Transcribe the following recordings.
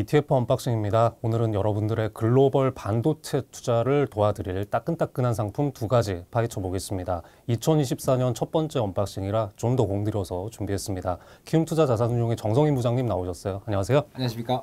ETF 언박싱입니다. 오늘은 여러분들의 글로벌 반도체 투자를 도와드릴 따끈따끈한 상품 두 가지 파헤쳐 보겠습니다. 2024년 첫 번째 언박싱이라 좀 더 공들여서 준비했습니다. 키움투자 자산운용의 정성인 부장님 나오셨어요. 안녕하세요. 안녕하십니까.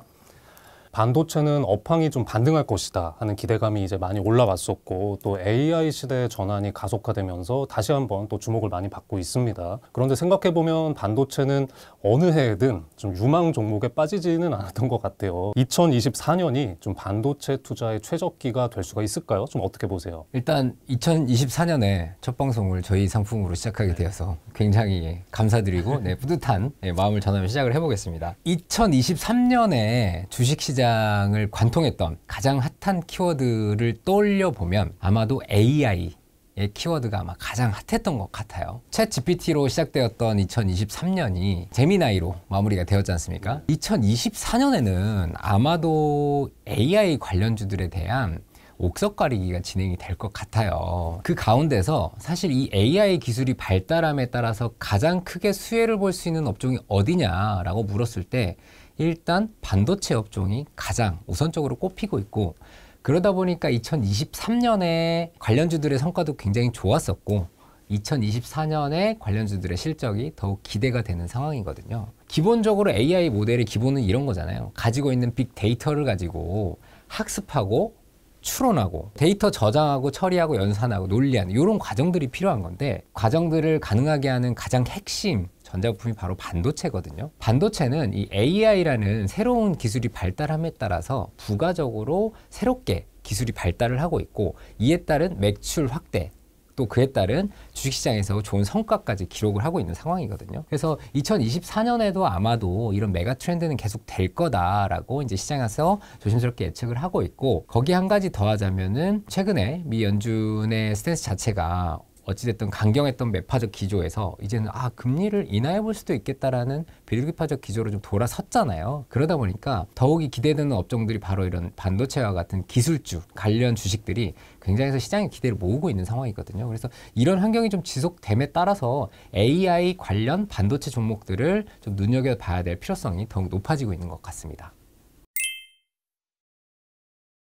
반도체는 업황이 좀 반등할 것이다 하는 기대감이 이제 많이 올라왔었고 또 AI 시대의 전환이 가속화되면서 다시 한번 또 주목을 많이 받고 있습니다. 그런데 생각해 보면 반도체는 어느 해에든 좀 유망 종목에 빠지지는 않았던 것 같아요. 2024년이 좀 반도체 투자의 최적기가 될 수가 있을까요? 좀 어떻게 보세요? 일단 2024년에 첫 방송을 저희 상품으로 시작하게 네. 되어서 굉장히 감사드리고 네, 뿌듯한 네, 마음을 전하며 시작을 해보겠습니다. 2023년에 주식 시장 시장을 관통했던 가장 핫한 키워드를 떠올려 보면 아마도 AI 의 키워드가 아마 가장 핫했던 것 같아요. 챗 GPT로 시작되었던 2023년이 제미나이로 마무리가 되었지 않습니까? 2024년에는 아마도 AI 관련주들에 대한 옥석가리기가 진행이 될 것 같아요. 그 가운데서 사실 이 AI 기술이 발달함에 따라서 가장 크게 수혜를 볼 수 있는 업종이 어디냐라고 물었을 때 일단 반도체 업종이 가장 우선적으로 꼽히고 있고 그러다 보니까 2023년에 관련주들의 성과도 굉장히 좋았었고 2024년에 관련주들의 실적이 더욱 기대가 되는 상황이거든요. 기본적으로 AI 모델의 기본은 이런 거잖아요. 가지고 있는 빅데이터를 가지고 학습하고 추론하고 데이터 저장하고 처리하고 연산하고 논리하는 이런 과정들이 필요한 건데 과정들을 가능하게 하는 가장 핵심 전자부품이 바로 반도체거든요. 반도체는 이 AI라는 새로운 기술이 발달함에 따라서 부가적으로 새롭게 기술이 발달을 하고 있고 이에 따른 매출 확대 또 그에 따른 주식시장에서 좋은 성과까지 기록을 하고 있는 상황이거든요. 그래서 2024년에도 아마도 이런 메가 트렌드는 계속 될 거다라고 이제 시장에서 조심스럽게 예측을 하고 있고 거기 한 가지 더 하자면은 최근에 미 연준의 스탠스 자체가 어찌됐든 강경했던 매파적 기조에서 이제는 아 금리를 인하해 볼 수도 있겠다라는 비일기파적 기조로 좀 돌아섰잖아요. 그러다 보니까 더욱이 기대되는 업종들이 바로 이런 반도체와 같은 기술주 관련 주식들이 굉장히 시장의 기대를 모으고 있는 상황이거든요. 그래서 이런 환경이 좀 지속됨에 따라서 AI 관련 반도체 종목들을 좀 눈여겨봐야 될 필요성이 더욱 높아지고 있는 것 같습니다.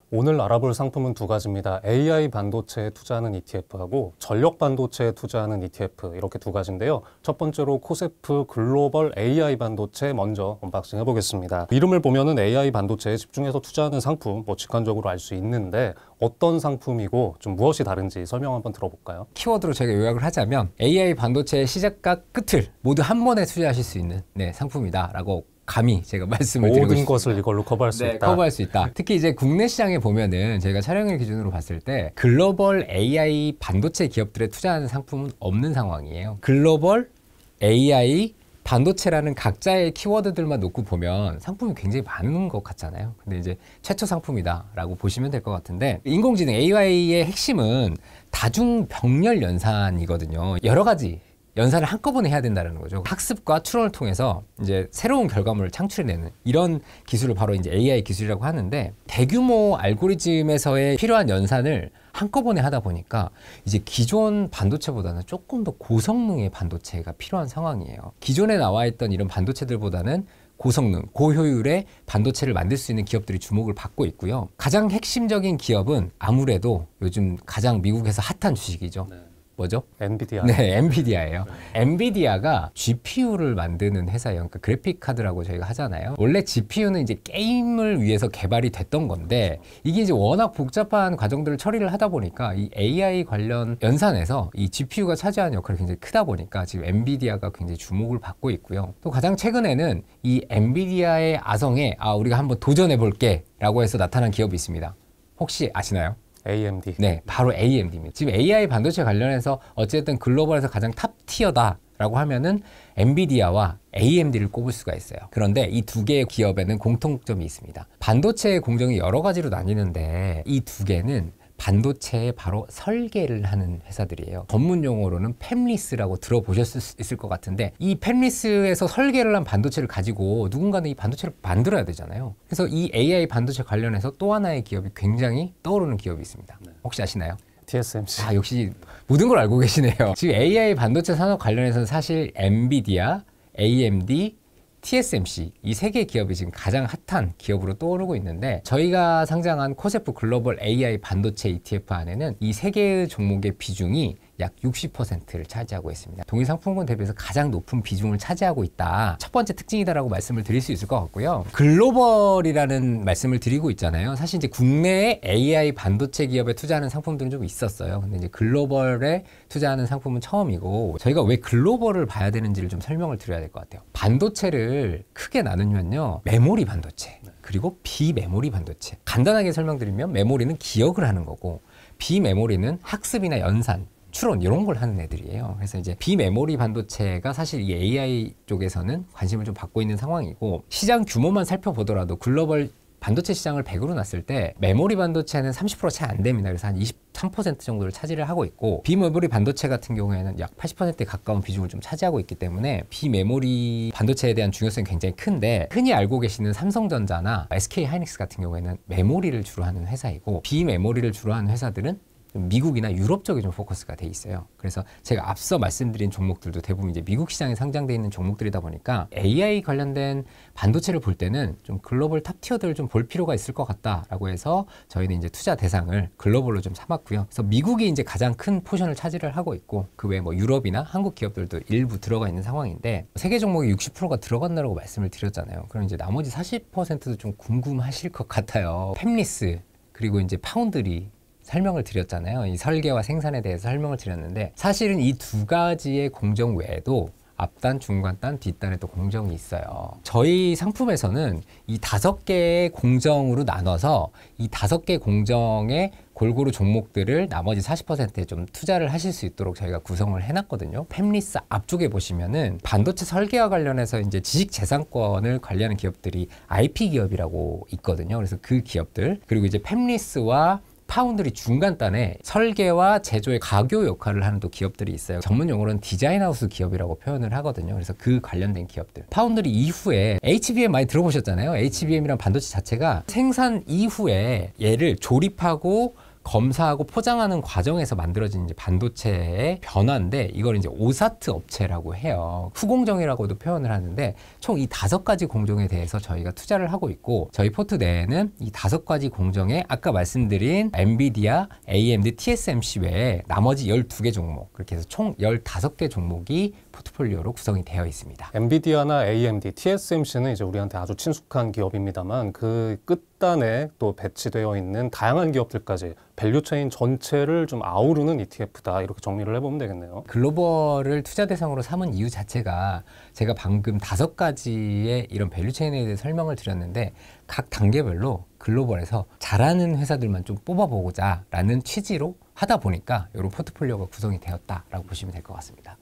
오늘 알아볼 상품은 두 가지입니다. AI 반도체에 투자하는 ETF하고 전력 반도체에 투자하는 ETF 이렇게 두 가지인데요. 첫 번째로 코세프 글로벌 AI 반도체 먼저 언박싱 해보겠습니다. 이름을 보면은 AI 반도체에 집중해서 투자하는 상품 뭐 직관적으로 알 수 있는데 어떤 상품이고 좀 무엇이 다른지 설명 한번 들어볼까요? 키워드로 제가 요약을 하자면 AI 반도체의 시작과 끝을 모두 한 번에 투자하실 수 있는 네, 상품이다라고 감히 제가 말씀을 드리고 것을 싶습니다. 이걸로 커버할 수 네, 있다. 커버할 수 있다. 특히 이제 국내 시장에 보면은 저희가 촬영을 기준으로 봤을 때 글로벌 AI 반도체 기업들에 투자하는 상품은 없는 상황이에요. 글로벌 AI 반도체라는 각자의 키워드들만 놓고 보면 상품이 굉장히 많은 것 같잖아요. 근데 이제 최초 상품이다라고 보시면 될 것 같은데 인공지능 AI의 핵심은 다중 병렬 연산이거든요. 여러 가지 연산을 한꺼번에 해야 된다는 거죠. 학습과 추론을 통해서 이제 새로운 결과물을 창출해내는 이런 기술을 바로 이제 AI 기술이라고 하는데 대규모 알고리즘에서의 필요한 연산을 한꺼번에 하다 보니까 이제 기존 반도체보다는 조금 더 고성능의 반도체가 필요한 상황이에요. 기존에 나와 있던 이런 반도체들보다는 고성능, 고효율의 반도체를 만들 수 있는 기업들이 주목을 받고 있고요. 가장 핵심적인 기업은 아무래도 요즘 가장 미국에서 핫한 주식이죠. 네. 뭐죠? 엔비디아. 네, 엔비디아예요. 엔비디아가 GPU를 만드는 회사예요. 그러니까 그래픽 카드라고 저희가 하잖아요. 원래 GPU는 이제 게임을 위해서 개발이 됐던 건데 이게 이제 워낙 복잡한 과정들을 처리를 하다 보니까 이 AI 관련 연산에서 이 GPU가 차지하는 역할이 굉장히 크다 보니까 지금 엔비디아가 굉장히 주목을 받고 있고요. 또 가장 최근에는 이 엔비디아의 아성에 아 우리가 한번 도전해 볼게라고 해서 나타난 기업이 있습니다. 혹시 아시나요? AMD. 네, 바로 AMD입니다. 지금 AI 반도체 관련해서 어쨌든 글로벌에서 가장 탑 티어다. 라고 하면은 엔비디아와 AMD를 꼽을 수가 있어요. 그런데 이 두 개의 기업에는 공통점이 있습니다. 반도체 의 공정이 여러 가지로 나뉘는데 이 두 개는 반도체의 바로 설계를 하는 회사들이에요. 전문 용어로는 팹리스라고 들어보셨을 수 있을 것 같은데 이 팹리스에서 설계를 한 반도체를 가지고 누군가는 이 반도체를 만들어야 되잖아요. 그래서 이 AI 반도체 관련해서 또 하나의 기업이 굉장히 떠오르는 기업이 있습니다. 네. 혹시 아시나요? TSMC. 아, 역시 모든 걸 알고 계시네요. 지금 AI 반도체 산업 관련해서는 사실 엔비디아, AMD, TSMC 이 세개 기업이 지금 가장 핫한 기업으로 떠오르고 있는데 저희가 상장한 코세프 글로벌 AI 반도체 ETF 안에는 이 세 개의 종목의 비중이 약 60%를 차지하고 있습니다. 동일 상품권 대비해서 가장 높은 비중을 차지하고 있다. 첫 번째 특징이다라고 말씀을 드릴 수 있을 것 같고요. 글로벌이라는 말씀을 드리고 있잖아요. 사실 이제 국내에 AI 반도체 기업에 투자하는 상품들은 좀 있었어요. 근데 이제 글로벌에 투자하는 상품은 처음이고 저희가 왜 글로벌을 봐야 되는지를 좀 설명을 드려야 될 것 같아요. 반도체를 크게 나누면요. 메모리 반도체 그리고 비메모리 반도체. 간단하게 설명드리면 메모리는 기억을 하는 거고 비메모리는 학습이나 연산 추론 이런 걸 하는 애들이에요. 그래서 이제 비메모리 반도체가 사실 이 AI 쪽에서는 관심을 좀 받고 있는 상황이고 시장 규모만 살펴보더라도 글로벌 반도체 시장을 100으로 놨을 때 메모리 반도체는 30%채 안 됩니다. 그래서 한 23% 정도를 차지를 하고 있고 비메모리 반도체 같은 경우에는 약 80%에 가까운 비중을 좀 차지하고 있기 때문에 비메모리 반도체에 대한 중요성이 굉장히 큰데 흔히 알고 계시는 삼성전자나 SK 하이닉스 같은 경우에는 메모리를 주로 하는 회사이고 비메모리를 주로 하는 회사들은 미국이나 유럽 쪽에 좀 포커스가 돼 있어요. 그래서 제가 앞서 말씀드린 종목들도 대부분 이제 미국 시장에 상장돼 있는 종목들이다 보니까 AI 관련된 반도체를 볼 때는 좀 글로벌 탑 티어들을 좀 볼 필요가 있을 것 같다라고 해서 저희는 이제 투자 대상을 글로벌로 좀 삼았고요. 그래서 미국이 이제 가장 큰 포션을 차지를 하고 있고 그 외에 뭐 유럽이나 한국 기업들도 일부 들어가 있는 상황인데 세계 종목이 60%가 들어간다고 말씀을 드렸잖아요. 그럼 이제 나머지 40%도 좀 궁금하실 것 같아요. 팹리스 그리고 이제 파운드리 설명을 드렸잖아요. 이 설계와 생산에 대해서 설명을 드렸는데 사실은 이 두 가지의 공정 외에도 앞단, 중간단, 뒷단에도 공정이 있어요. 저희 상품에서는 이 다섯 개의 공정으로 나눠서 이 다섯 개 공정의 골고루 종목들을 나머지 40%에 좀 투자를 하실 수 있도록 저희가 구성을 해놨거든요. 팹리스 앞쪽에 보시면은 반도체 설계와 관련해서 이제 지식 재산권을 관리하는 기업들이 IP 기업이라고 있거든요. 그래서 그 기업들 그리고 이제 팹리스와 파운드리 중간단에 설계와 제조의 가교 역할을 하는 또 기업들이 있어요. 전문 용어로는 디자인하우스 기업이라고 표현을 하거든요. 그래서 그 관련된 기업들. 파운드리 이후에 HBM 많이 들어보셨잖아요. HBM이란 반도체 자체가 생산 이후에 얘를 조립하고 검사하고 포장하는 과정에서 만들어진 이제 반도체의 변화인데 이걸 이제 오사트 업체라고 해요. 후공정이라고도 표현을 하는데 총 이 다섯 가지 공정에 대해서 저희가 투자를 하고 있고 저희 포트 내에는 이 다섯 가지 공정에 아까 말씀드린 엔비디아, AMD, TSMC 외에 나머지 열두 개 종목 그렇게 해서 총 열다섯 개 종목이 포트폴리오로 구성이 되어 있습니다. 엔비디아나 AMD, TSMC는 이제 우리한테 아주 친숙한 기업입니다만 그 끝단에 또 배치되어 있는 다양한 기업들까지 밸류체인 전체를 좀 아우르는 ETF다 이렇게 정리를 해보면 되겠네요. 글로벌을 투자 대상으로 삼은 이유 자체가 제가 방금 다섯 가지의 이런 밸류체인에 대해 설명을 드렸는데 각 단계별로 글로벌에서 잘하는 회사들만 좀 뽑아보고자 라는 취지로 하다 보니까 이런 포트폴리오가 구성이 되었다라고 보시면 될 것 같습니다.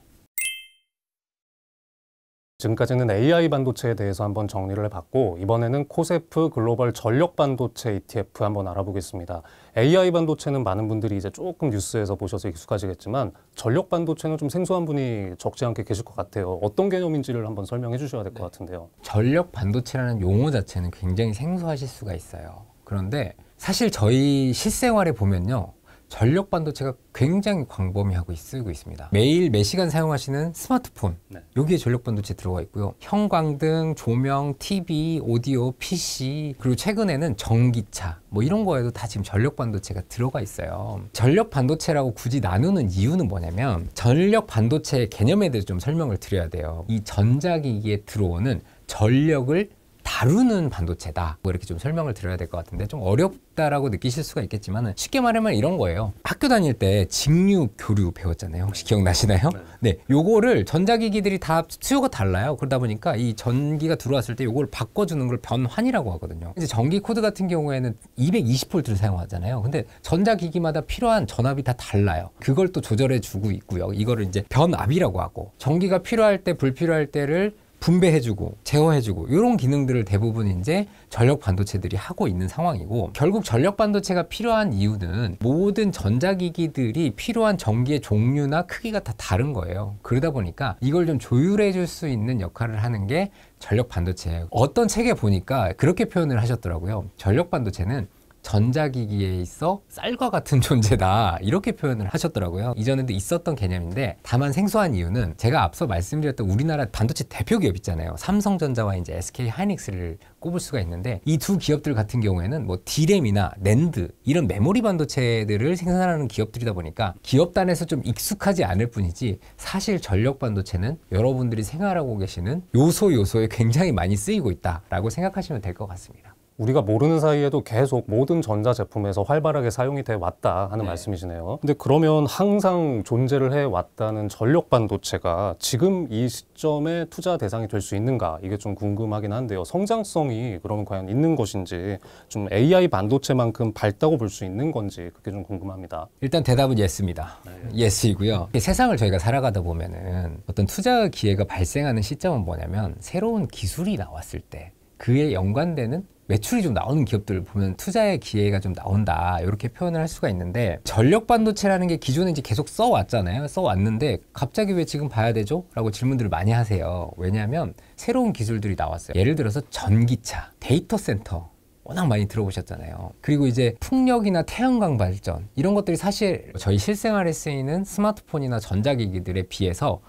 지금까지는 AI 반도체에 대해서 한번 정리를 해봤고 이번에는 코세프 글로벌 전력 반도체 ETF 한번 알아보겠습니다. AI 반도체는 많은 분들이 이제 조금 뉴스에서 보셔서 익숙하시겠지만 전력 반도체는 좀 생소한 분이 적지 않게 계실 것 같아요. 어떤 개념인지를 한번 설명해 주셔야 될것 네. 같은데요. 전력 반도체라는 용어 자체는 굉장히 생소하실 수가 있어요. 그런데 사실 저희 실생활에 보면요. 전력 반도체가 굉장히 광범위하고 쓰고 있습니다. 매일 매시간 사용하시는 스마트폰 네. 여기에 전력 반도체 들어가 있고요. 형광등, 조명, TV, 오디오, PC 그리고 최근에는 전기차 뭐 이런 거에도 다 지금 전력 반도체가 들어가 있어요. 전력 반도체라고 굳이 나누는 이유는 뭐냐면 전력 반도체 개념에 대해서 좀 설명을 드려야 돼요. 이 전자기기에 들어오는 전력을 다루는 반도체다 뭐 이렇게 좀 설명을 드려야 될 것 같은데 좀 어렵다라고 느끼실 수가 있겠지만 쉽게 말하면 이런 거예요 학교 다닐 때 직류 교류 배웠잖아요 혹시 기억나시나요? 네. 네 요거를 전자기기들이 다 수요가 달라요 그러다 보니까 이 전기가 들어왔을 때 요걸 바꿔주는 걸 변환이라고 하거든요 이제 전기 코드 같은 경우에는 220V를 사용하잖아요 근데 전자기기마다 필요한 전압이 다 달라요 그걸 또 조절해 주고 있고요 이거를 이제 변압이라고 하고 전기가 필요할 때 불필요할 때를 분배해주고 제어해주고 이런 기능들을 대부분 이제 전력 반도체들이 하고 있는 상황이고 결국 전력 반도체가 필요한 이유는 모든 전자기기들이 필요한 전기의 종류나 크기가 다 다른 거예요. 그러다 보니까 이걸 좀 조율해 줄 수 있는 역할을 하는 게 전력 반도체예요. 어떤 책에 보니까 그렇게 표현을 하셨더라고요. 전력 반도체는 전자기기에 있어 쌀과 같은 존재다 이렇게 표현을 하셨더라고요 이전에도 있었던 개념인데 다만 생소한 이유는 제가 앞서 말씀드렸던 우리나라 반도체 대표 기업 있잖아요 삼성전자와 이제 SK 하이닉스를 꼽을 수가 있는데 이 두 기업들 같은 경우에는 뭐 디램이나 랜드 이런 메모리 반도체들을 생산하는 기업들이다 보니까 기업 단에서 좀 익숙하지 않을 뿐이지 사실 전력 반도체는 여러분들이 생활하고 계시는 요소 요소에 굉장히 많이 쓰이고 있다라고 생각하시면 될 것 같습니다. 우리가 모르는 사이에도 계속 모든 전자 제품에서 활발하게 사용이 돼 왔다 하는 네. 말씀이시네요. 근데 그러면 항상 존재를 해 왔다는 전력 반도체가 지금 이 시점에 투자 대상이 될 수 있는가 이게 좀 궁금하긴 한데요. 성장성이 그러면 과연 있는 것인지 좀 AI 반도체만큼 밝다고 볼 수 있는 건지 그게 좀 궁금합니다. 일단 대답은 예스입니다. 네. 예스이고요. 세상을 저희가 살아가다 보면은 어떤 투자 기회가 발생하는 시점은 뭐냐면 새로운 기술이 나왔을 때 그에 연관되는 매출이 좀 나오는 기업들을 보면 투자의 기회가 좀 나온다 이렇게 표현을 할 수가 있는데 전력 반도체라는 게 기존에 이제 계속 써왔잖아요 써왔는데 갑자기 왜 지금 봐야 되죠? 라고 질문들을 많이 하세요 왜냐하면 새로운 기술들이 나왔어요 예를 들어서 전기차 데이터 센터 워낙 많이 들어보셨잖아요. 그리고 이제 풍력이나 태양광 발전 이런 것들이 사실 저희 실생활에 쓰이는 스마트폰이나 전자기기들에 비해서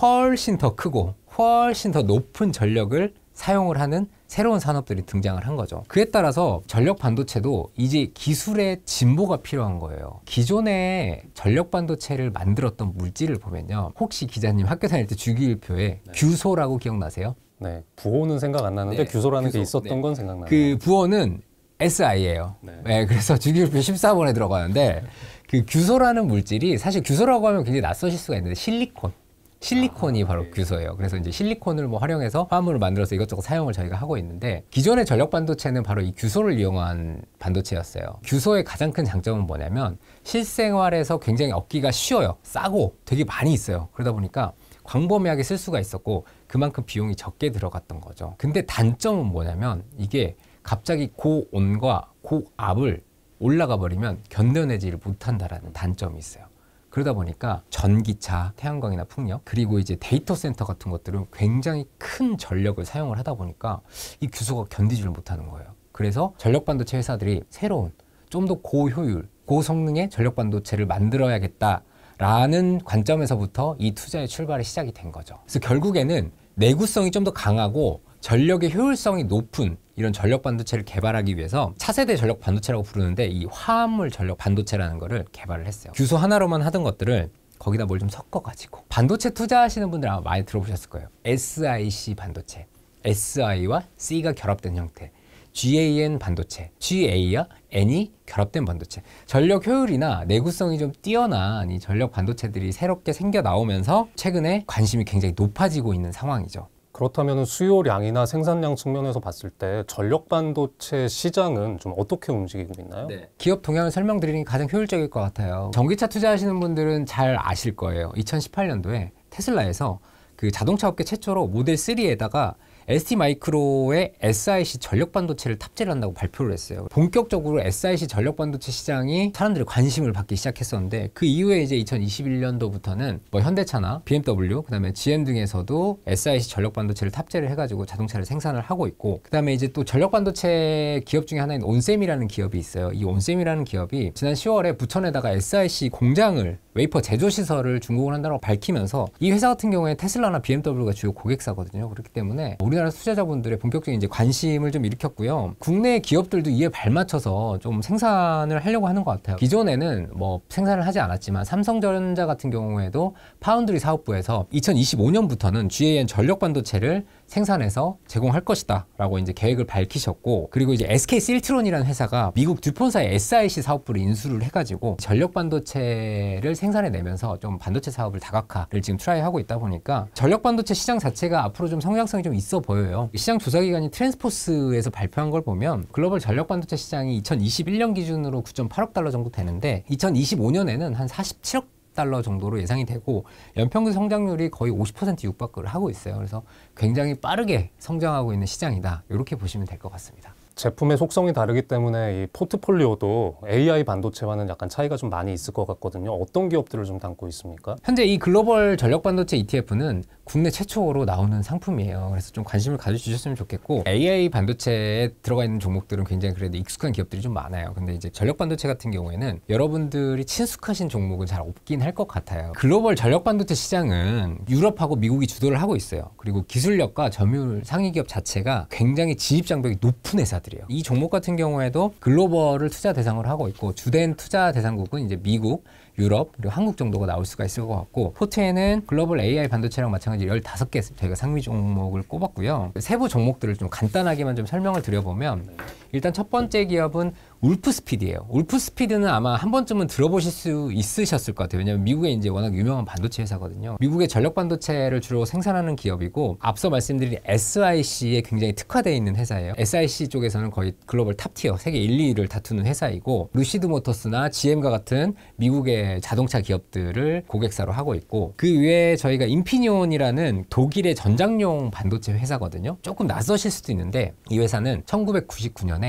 훨씬 더 크고 훨씬 더 높은 전력을 사용을 하는 새로운 산업들이 등장을 한 거죠. 그에 따라서 전력 반도체도 이제 기술의 진보가 필요한 거예요. 기존의 전력 반도체를 만들었던 물질을 보면요. 혹시 기자님 학교 다닐 때 주기율표에 네. 규소라고 기억나세요? 네. 부호는 생각 안 나는데 네. 규소라는 규소. 게 있었던 네. 건 생각나요. 그 부호는 SI예요. 네. 네. 그래서 주기율표 14번에 들어가는데 그 규소라는 물질이 사실 규소라고 하면 굉장히 낯서실 수가 있는데 실리콘 실리콘이 바로 규소예요. 그래서 이제 실리콘을 뭐 활용해서 화물을 만들어서 이것저것 사용을 저희가 하고 있는데 기존의 전력 반도체는 바로 이 규소를 이용한 반도체였어요. 규소의 가장 큰 장점은 뭐냐면 실생활에서 굉장히 얻기가 쉬워요. 싸고 되게 많이 있어요. 그러다 보니까 광범위하게 쓸 수가 있었고 그만큼 비용이 적게 들어갔던 거죠. 근데 단점은 뭐냐면 이게 갑자기 고온과 고압을 올라가 버리면 견뎌내지를 못한다라는 단점이 있어요. 그러다 보니까 전기차, 태양광이나 풍력, 그리고 이제 데이터 센터 같은 것들은 굉장히 큰 전력을 사용을 하다 보니까 이 규소가 견디지를 못하는 거예요. 그래서 전력 반도체 회사들이 새로운 좀 더 고효율, 고성능의 전력 반도체를 만들어야겠다. 라는 관점에서부터 이 투자의 출발이 시작이 된 거죠. 그래서 결국에는 내구성이 좀 더 강하고 전력의 효율성이 높은 이런 전력 반도체를 개발하기 위해서 차세대 전력 반도체라고 부르는데 이 화합물 전력 반도체라는 거를 개발을 했어요. 규소 하나로만 하던 것들을 거기다 뭘 좀 섞어가지고 반도체 투자하시는 분들 아마 많이 들어보셨을 거예요. SIC 반도체, SI와 C가 결합된 형태, GAN 반도체, GA와 N이 결합된 반도체. 전력 효율이나 내구성이 좀 뛰어난 이 전력 반도체들이 새롭게 생겨 나오면서 최근에 관심이 굉장히 높아지고 있는 상황이죠. 그렇다면 수요량이나 생산량 측면에서 봤을 때 전력 반도체 시장은 좀 어떻게 움직이고 있나요? 네. 기업 동향을 설명드리는 게 가장 효율적일 것 같아요. 전기차 투자하시는 분들은 잘 아실 거예요. 2018년도에 테슬라에서 그 자동차 업계 최초로 모델 3에다가 ST 마이크로의 SIC 전력 반도체를 탑재를 한다고 발표를 했어요. 본격적으로 SIC 전력 반도체 시장이 사람들의 관심을 받기 시작했었는데 그 이후에 이제 2021년도부터는 뭐 현대차나 BMW 그다음에 GM 등에서도 SIC 전력 반도체를 탑재를 해가지고 자동차를 생산을 하고 있고 그다음에 이제 또 전력 반도체 기업 중에 하나인 온셈이라는 기업이 있어요. 이 온셈이라는 기업이 지난 10월에 부천에다가 SIC 공장을 웨이퍼 제조 시설을 중국을 한다고 밝히면서 이 회사 같은 경우에 테슬라나 BMW가 주요 고객사거든요. 그렇기 때문에 우리 우리나라 투자자분들의 본격적인 이제 관심을 좀 일으켰고요. 국내 기업들도 이에 발맞춰서 좀 생산을 하려고 하는 것 같아요. 기존에는 뭐 생산을 하지 않았지만 삼성전자 같은 경우에도 파운드리 사업부에서 2025년부터는 GAN 전력 반도체를 생산해서 제공할 것이다 라고 이제 계획을 밝히셨고 그리고 이제 SK 실트론이라는 회사가 미국 듀폰사의 SIC 사업부를 인수를 해가지고 전력 반도체를 생산해내면서 좀 반도체 사업을 다각화를 지금 트라이하고 있다 보니까 전력 반도체 시장 자체가 앞으로 좀 성장성이 좀 있어 보여요 시장 조사 기관이 트랜스포스에서 발표한 걸 보면 글로벌 전력 반도체 시장이 2021년 기준으로 9.8억 달러 정도 되는데 2025년에는 한 47억 달러 정도로 예상이 되고 연평균 성장률이 거의 50% 육박을 하고 있어요. 그래서 굉장히 빠르게 성장하고 있는 시장이다. 이렇게 보시면 될 것 같습니다. 제품의 속성이 다르기 때문에 이 포트폴리오도 AI 반도체와는 약간 차이가 좀 많이 있을 것 같거든요. 어떤 기업들을 좀 담고 있습니까? 현재 이 글로벌 전력 반도체 ETF는 국내 최초로 나오는 상품이에요. 그래서 좀 관심을 가져주셨으면 좋겠고 AI 반도체에 들어가 있는 종목들은 굉장히 그래도 익숙한 기업들이 좀 많아요. 근데 이제 전력 반도체 같은 경우에는 여러분들이 친숙하신 종목은 잘 없긴 할 것 같아요. 글로벌 전력 반도체 시장은 유럽하고 미국이 주도를 하고 있어요. 그리고 기술력과 점유율 상위 기업 자체가 굉장히 진입장벽이 높은 회사들이에요. 이 종목 같은 경우에도 글로벌을 투자 대상으로 하고 있고 주된 투자 대상국은 이제 미국, 유럽 그리고 한국 정도가 나올 수가 있을 것 같고 포트에는 글로벌 AI 반도체랑 마찬가지로 15개 저희가 상위 종목을 꼽았고요. 세부 종목들을 좀 간단하게만 좀 설명을 드려보면 일단 첫 번째 기업은 울프스피드예요. 울프스피드는 아마 한 번쯤은 들어보실 수 있으셨을 것 같아요. 왜냐하면 미국에 이제 워낙 유명한 반도체 회사거든요. 미국의 전력 반도체를 주로 생산하는 기업이고 앞서 말씀드린 SIC에 굉장히 특화되어 있는 회사예요. SIC 쪽에서는 거의 글로벌 탑티어 세계 1, 2위를 다투는 회사이고 루시드 모터스나 GM과 같은 미국의 자동차 기업들을 고객사로 하고 있고 그 외에 저희가 인피니온이라는 독일의 전장용 반도체 회사거든요. 조금 낯서실 수도 있는데 이 회사는 1999년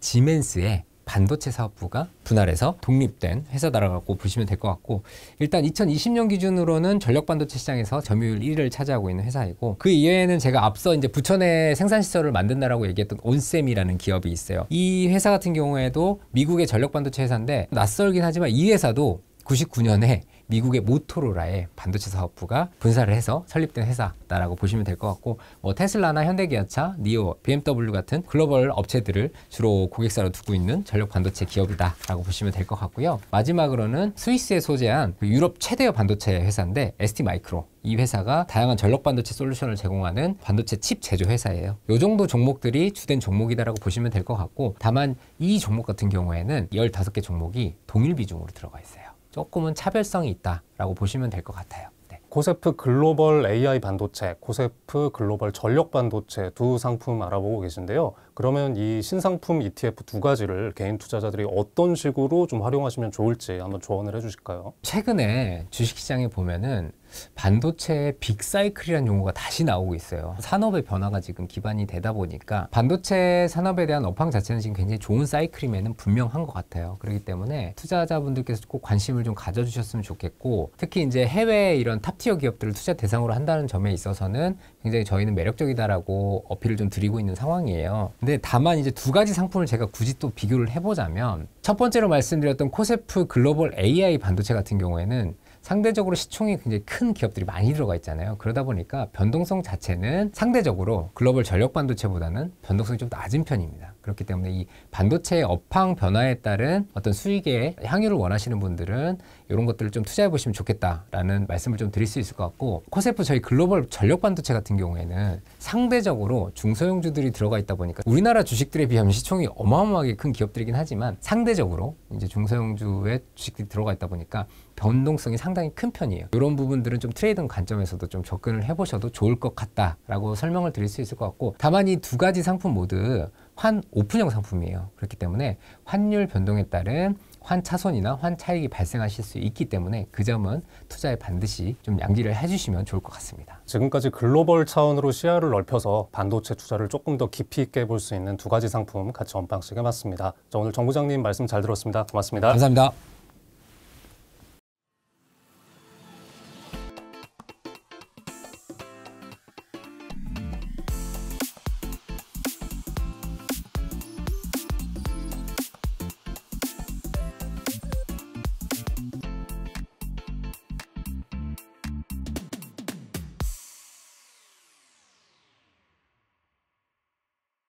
지멘스의 반도체 사업부가 분할해서 독립된 회사다라고 보시면 될 것 같고 일단 2020년 기준으로는 전력 반도체 시장에서 점유율 1위를 차지하고 있는 회사이고 그 이외에는 제가 앞서 이제 부천에 생산 시설을 만든다라고 얘기했던 온셈이라는 기업이 있어요. 이 회사 같은 경우에도 미국의 전력 반도체 회사인데 낯설긴 하지만 이 회사도 99년에 미국의 모토로라의 반도체 사업부가 분사를 해서 설립된 회사다라고 보시면 될 것 같고 뭐 테슬라나 현대기아차, 니오, BMW 같은 글로벌 업체들을 주로 고객사로 두고 있는 전력 반도체 기업이다라고 보시면 될 것 같고요. 마지막으로는 스위스에 소재한 그 유럽 최대의 반도체 회사인데 ST 마이크로 이 회사가 다양한 전력 반도체 솔루션을 제공하는 반도체 칩 제조 회사예요. 요 정도 종목들이 주된 종목이다라고 보시면 될 것 같고 다만 이 종목 같은 경우에는 15개 종목이 동일 비중으로 들어가 있어요. 조금은 차별성이 있다라고 보시면 될 것 같아요. 네. 고세프 글로벌 AI 반도체, 코세프 글로벌 전력 반도체 두 상품 알아보고 계신데요. 그러면 이 신상품 ETF 두 가지를 개인 투자자들이 어떤 식으로 좀 활용하시면 좋을지 한번 조언을 해주실까요? 최근에 주식시장에 보면은 반도체의 빅사이클이라는 용어가 다시 나오고 있어요. 산업의 변화가 지금 기반이 되다 보니까 반도체 산업에 대한 업황 자체는 지금 굉장히 좋은 사이클임에는 분명한 것 같아요. 그렇기 때문에 투자자분들께서 꼭 관심을 좀 가져주셨으면 좋겠고 특히 이제 해외 이런 탑티어 기업들을 투자 대상으로 한다는 점에 있어서는 굉장히 저희는 매력적이다라고 어필을 좀 드리고 있는 상황이에요. 근데 다만 이제 두 가지 상품을 제가 굳이 또 비교를 해보자면 첫 번째로 말씀드렸던 코세프 글로벌 AI 반도체 같은 경우에는 상대적으로 시총이 굉장히 큰 기업들이 많이 들어가 있잖아요. 그러다 보니까 변동성 자체는 상대적으로 글로벌 전력 반도체보다는 변동성이 좀 낮은 편입니다. 그렇기 때문에 이 반도체의 업황 변화에 따른 어떤 수익의 향유를 원하시는 분들은 이런 것들을 좀 투자해 보시면 좋겠다라는 말씀을 좀 드릴 수 있을 것 같고 코세프 저희 글로벌 전력 반도체 같은 경우에는 상대적으로 중소형주들이 들어가 있다 보니까 우리나라 주식들에 비하면 시총이 어마어마하게 큰 기업들이긴 하지만 상대적으로 이제 중소형주의 주식들이 들어가 있다 보니까 변동성이 상당히 큰 편이에요. 이런 부분들은 좀 트레이딩 관점에서도 좀 접근을 해보셔도 좋을 것 같다라고 설명을 드릴 수 있을 것 같고 다만 이 두 가지 상품 모두 환 오픈형 상품이에요. 그렇기 때문에 환율 변동에 따른 환차손이나 환차익이 발생하실 수 있기 때문에 그 점은 투자에 반드시 좀 양지를 해주시면 좋을 것 같습니다. 지금까지 글로벌 차원으로 시야를 넓혀서 반도체 투자를 조금 더 깊이 있게 볼 수 있는 두 가지 상품 같이 언박싱 해봤습니다. 오늘 정 부장님 말씀 잘 들었습니다. 고맙습니다. 감사합니다.